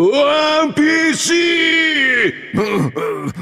One PC!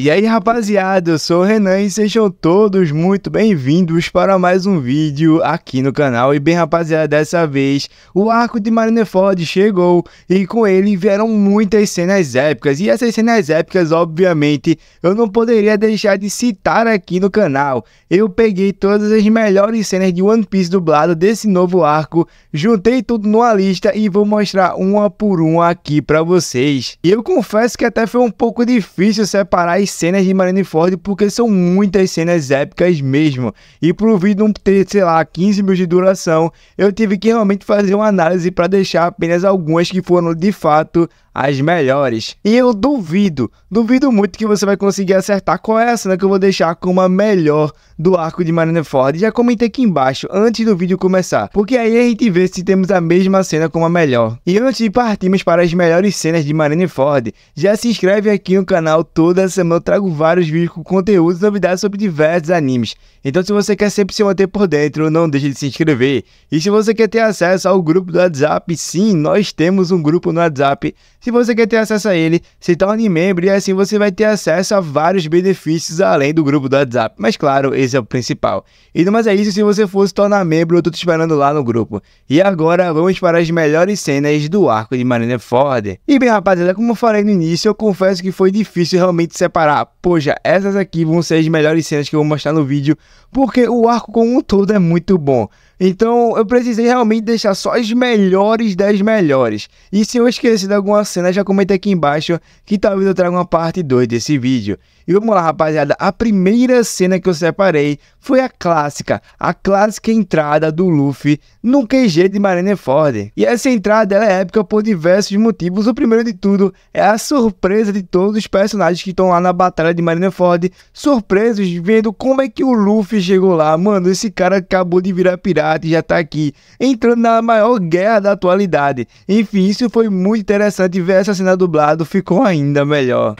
E aí rapaziada, eu sou o Renan e sejam todos muito bem-vindos para mais um vídeo aqui no canal. E bem rapaziada, dessa vez o arco de Marineford chegou e com ele vieram muitas cenas épicas. E essas cenas épicas, obviamente, eu não poderia deixar de citar aqui no canal. Eu peguei todas as melhores cenas de One Piece dublado desse novo arco, juntei tudo numa lista e vou mostrar uma por uma aqui para vocês. E eu confesso que até foi um pouco difícil separar as as cenas de Marineford porque são muitas cenas épicas mesmo. E pro vídeo não ter, sei lá, 15 minutos de duração, eu tive que realmente fazer uma análise para deixar apenas algumas que foram de fato as melhores. E eu duvido, duvido muito que você vai conseguir acertar qual é a cena que eu vou deixar como a melhor do arco de Marineford. Já comentei aqui embaixo, antes do vídeo começar, porque aí a gente vê se temos a mesma cena como a melhor. E antes de partirmos para as melhores cenas de Marineford, já se inscreve aqui no canal toda semana eu trago vários vídeos com conteúdos e novidades sobre diversos animes. Então se você quer sempre se manter por dentro, não deixe de se inscrever. E se você quer ter acesso ao grupo do WhatsApp, sim, nós temos um grupo no WhatsApp. Se você quer ter acesso a ele, se torne membro e assim você vai ter acesso a vários benefícios além do grupo do WhatsApp. Mas claro, esse é o principal. E não mais é isso, se você for se tornar membro, eu tô te esperando lá no grupo. E agora vamos para as melhores cenas do arco de Marineford. E bem rapaziada, como eu falei no início, eu confesso que foi difícil realmente separar reparar, poxa, essas aqui vão ser as melhores cenas que eu vou mostrar no vídeo, porque o arco como um todo é muito bom. Então eu precisei realmente deixar só as melhores das melhores. E se eu esqueci de alguma cena, já comenta aqui embaixo que talvez eu traga uma parte 2 desse vídeo. E vamos lá, rapaziada. A primeira cena que eu separei foi a clássica, a clássica entrada do Luffy no QG de Marineford. E essa entrada é épica por diversos motivos. O primeiro de tudo é a surpresa de todos os personagens que estão lá na batalha de Marineford, surpresos vendo como é que o Luffy chegou lá. Mano, esse cara acabou de virar pirata arte já está aqui, entrando na maior guerra da atualidade. Enfim, isso foi muito interessante ver essa cena dublado, ficou ainda melhor.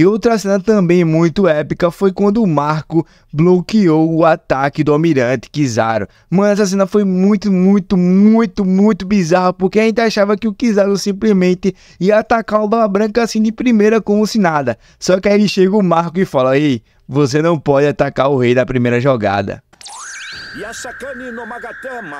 E outra cena também muito épica foi quando o Marco bloqueou o ataque do Almirante Kizaru. Mano, essa cena foi muito, muito, muito, muito bizarra, porque a gente achava que o Kizaru simplesmente ia atacar o Barba Branca assim de primeira como se nada. Só que aí chega o Marco e fala, ei, você não pode atacar o rei da primeira jogada. Yasakani no Magatama.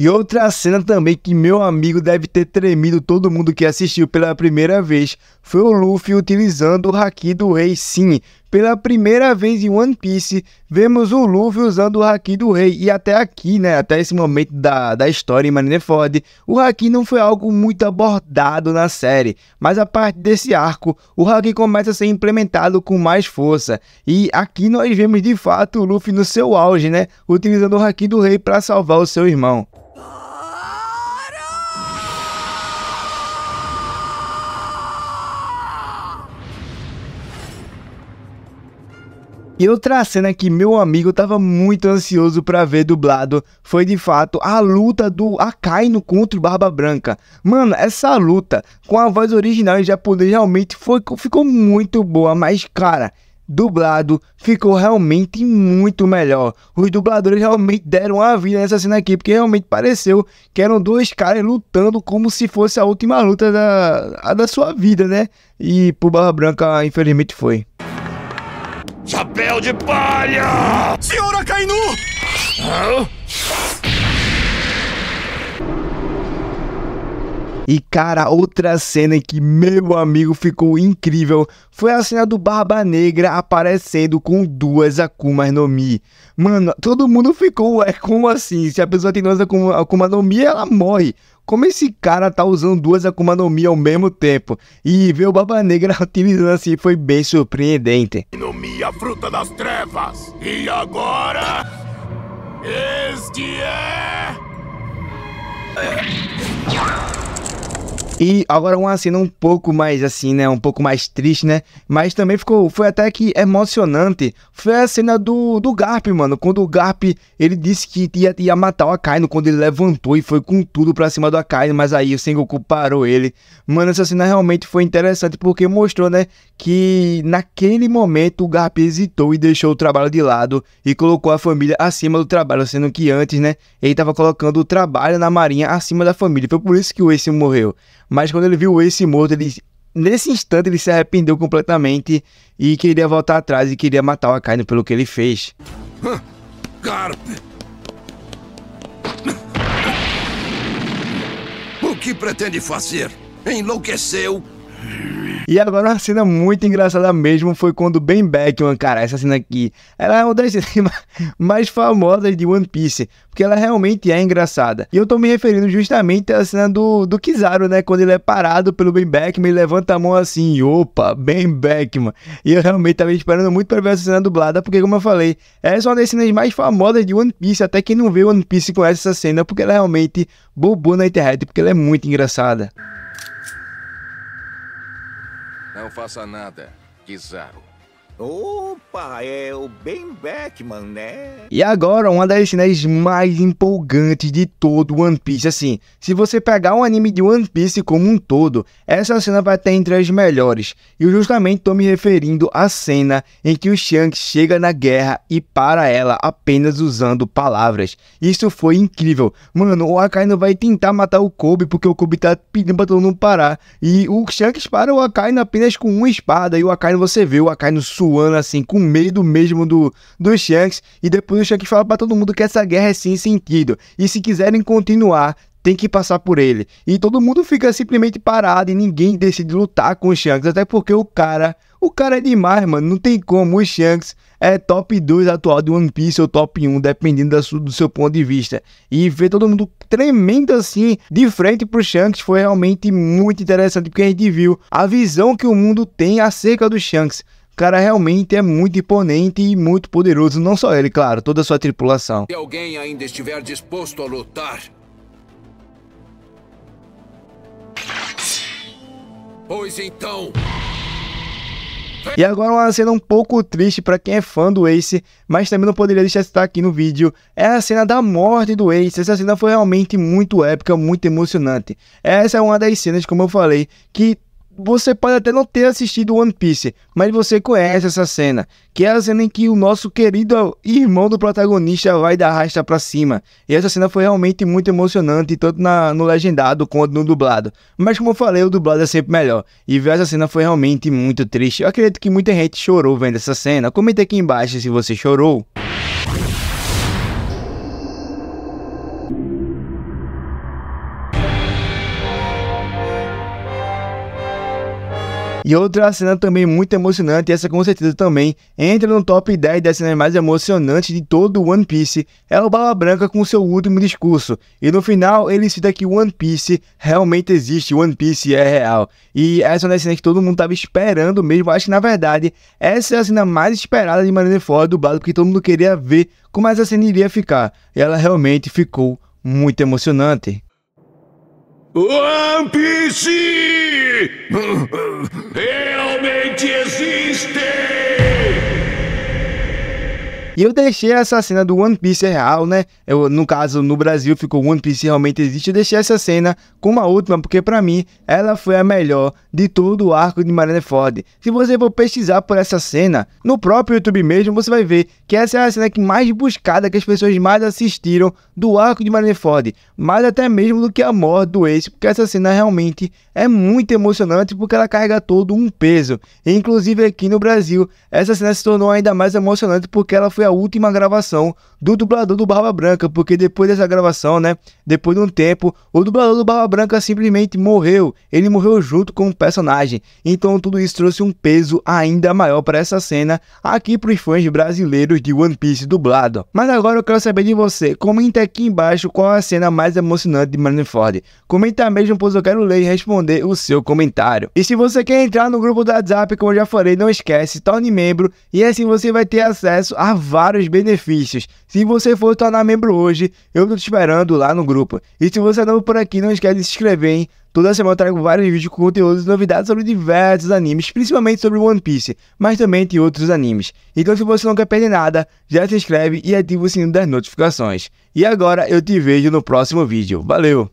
E outra cena também que meu amigo deve ter tremido todo mundo que assistiu pela primeira vez foi o Luffy utilizando o Haki do Rei, sim. Pela primeira vez em One Piece, vemos o Luffy usando o Haki do Rei. E até aqui, né, até esse momento da, da história em Marineford, o Haki não foi algo muito abordado na série. Mas a partir desse arco, o Haki começa a ser implementado com mais força. E aqui nós vemos de fato o Luffy no seu auge, né, utilizando o Haki do Rei para salvar o seu irmão. E outra cena que meu amigo tava muito ansioso para ver dublado foi de fato a luta do Akainu contra o Barba Branca. Mano, essa luta com a voz original em japonês realmente foi, ficou muito boa, mas cara, dublado ficou realmente muito melhor. Os dubladores realmente deram a vida nessa cena aqui, porque realmente pareceu que eram dois caras lutando como se fosse a última luta da, da sua vida, né? E pro Barba Branca, infelizmente, foi. Chapéu de palha! Senhora Kainu! Hã? E cara, outra cena em que meu amigo ficou incrível foi a cena do Barba Negra aparecendo com duas Akumas no Mi. Mano, todo mundo ficou, é como assim? Se a pessoa tem duas Akuma, Akuma no Mi, ela morre. Como esse cara tá usando duas Akuma no Mi ao mesmo tempo? E ver o Barba Negra utilizando assim foi bem surpreendente. No Mi, a fruta das trevas. E agora? Este é. E agora uma cena um pouco mais assim, né? Um pouco mais triste, né? Mas também ficou. Foi até que emocionante. Foi a cena do, do Garp, mano. Quando o Garp ele disse que ia, ia matar o Akainu. Quando ele levantou e foi com tudo pra cima do Akainu. Mas aí o Sengoku parou ele. Mano, essa cena realmente foi interessante porque mostrou, né? Que naquele momento o Garp hesitou e deixou o trabalho de lado e colocou a família acima do trabalho. Sendo que antes, né? Ele tava colocando o trabalho na marinha acima da família. Foi por isso que o Ace morreu mas quando ele viu o Ace morto, ele, nesse instante ele se arrependeu completamente e queria voltar atrás e queria matar o Akainu pelo que ele fez. Carpe, O que pretende fazer? Enlouqueceu e agora uma cena muito engraçada mesmo foi quando Ben Beckman, cara, essa cena aqui, ela é uma das cenas mais famosas de One Piece, porque ela realmente é engraçada. E eu tô me referindo justamente à cena do, do Kizaru, né, quando ele é parado pelo Ben Beckman e levanta a mão assim, opa, Ben Beckman. E eu realmente tava esperando muito pra ver essa cena dublada, porque como eu falei, essa é uma das cenas mais famosas de One Piece, até quem não vê One Piece conhece essa cena, porque ela é realmente bobou na internet, porque ela é muito engraçada. Não faça nada, Kizaru. Opa, é o Ben Beckman, né? E agora, uma das cenas mais empolgantes de todo One Piece. Assim, se você pegar um anime de One Piece como um todo, essa cena vai estar entre as melhores. E eu justamente estou me referindo à cena em que o Shanks chega na guerra e para ela apenas usando palavras. Isso foi incrível. Mano, o Akainu vai tentar matar o Kobe porque o Kobe tá pedindo pra todo mundo parar. E o Shanks para o Akainu apenas com uma espada. E o Akainu, você vê, o Akainu subiu zoando assim, com medo mesmo do, do Shanks. E depois o Shanks fala para todo mundo que essa guerra é sem sentido. E se quiserem continuar, tem que passar por ele. E todo mundo fica simplesmente parado e ninguém decide lutar com o Shanks, até porque o cara, o cara é demais, mano, não tem como o Shanks é top 2 atual de One Piece ou top 1, dependendo do seu ponto de vista. E ver todo mundo tremendo assim, de frente pro Shanks, foi realmente muito interessante, porque a gente viu a visão que o mundo tem acerca do Shanks cara realmente é muito imponente e muito poderoso, não só ele, claro, toda a sua tripulação. Se alguém ainda estiver disposto a lutar, pois então. E agora uma cena um pouco triste para quem é fã do Ace, mas também não poderia deixar de estar aqui no vídeo, é a cena da morte do Ace. Essa cena foi realmente muito épica, muito emocionante. Essa é uma das cenas, como eu falei, que você pode até não ter assistido One Piece, mas você conhece essa cena, que é a cena em que o nosso querido irmão do protagonista vai da rasta para cima. E essa cena foi realmente muito emocionante, tanto na, no legendado quanto no dublado. Mas como eu falei, o dublado é sempre melhor. E ver essa cena foi realmente muito triste. Eu acredito que muita gente chorou vendo essa cena. Comenta aqui embaixo se você chorou. E outra cena também muito emocionante, e essa com certeza também entra no top 10 das cenas mais emocionantes de todo One Piece, é o Bala Branca com seu último discurso. E no final ele cita que One Piece realmente existe, One Piece é real. E essa é uma cena cenas que todo mundo estava esperando mesmo, acho que na verdade essa é a cena mais esperada de Marineford dublado, porque todo mundo queria ver como essa cena iria ficar. E ela realmente ficou muito emocionante. One Piece realmente existe! E eu deixei essa cena do One Piece real, né? Eu, no caso, no Brasil ficou One Piece realmente existe. Eu deixei essa cena com uma última, porque para mim ela foi a melhor de todo o arco de Marineford. Se você for pesquisar por essa cena, no próprio YouTube mesmo, você vai ver que essa é a cena que mais buscada, que as pessoas mais assistiram do arco de Marineford. Mais até mesmo do que a morte do Ace, porque essa cena realmente é muito emocionante, porque ela carrega todo um peso. E, inclusive aqui no Brasil, essa cena se tornou ainda mais emocionante porque ela foi foi a última gravação do dublador do Barba Branca, porque depois dessa gravação, né, depois de um tempo, o dublador do Barba Branca simplesmente morreu. Ele morreu junto com o personagem. Então tudo isso trouxe um peso ainda maior para essa cena aqui para os fãs brasileiros de One Piece dublado. Mas agora eu quero saber de você. Comenta aqui embaixo qual a cena mais emocionante de Marineford. Comenta mesmo, pois eu quero ler e responder o seu comentário. E se você quer entrar no grupo do WhatsApp, como eu já falei, não esquece, torne membro e assim você vai ter acesso a vários benefícios. Se você for tornar membro hoje, eu tô te esperando lá no grupo. E se você é novo por aqui, não esquece de se inscrever, hein? Toda semana eu trago vários vídeos com conteúdos e novidades sobre diversos animes, principalmente sobre One Piece, mas também de outros animes. Então se você não quer perder nada, já se inscreve e ativa o sininho das notificações. E agora eu te vejo no próximo vídeo. Valeu!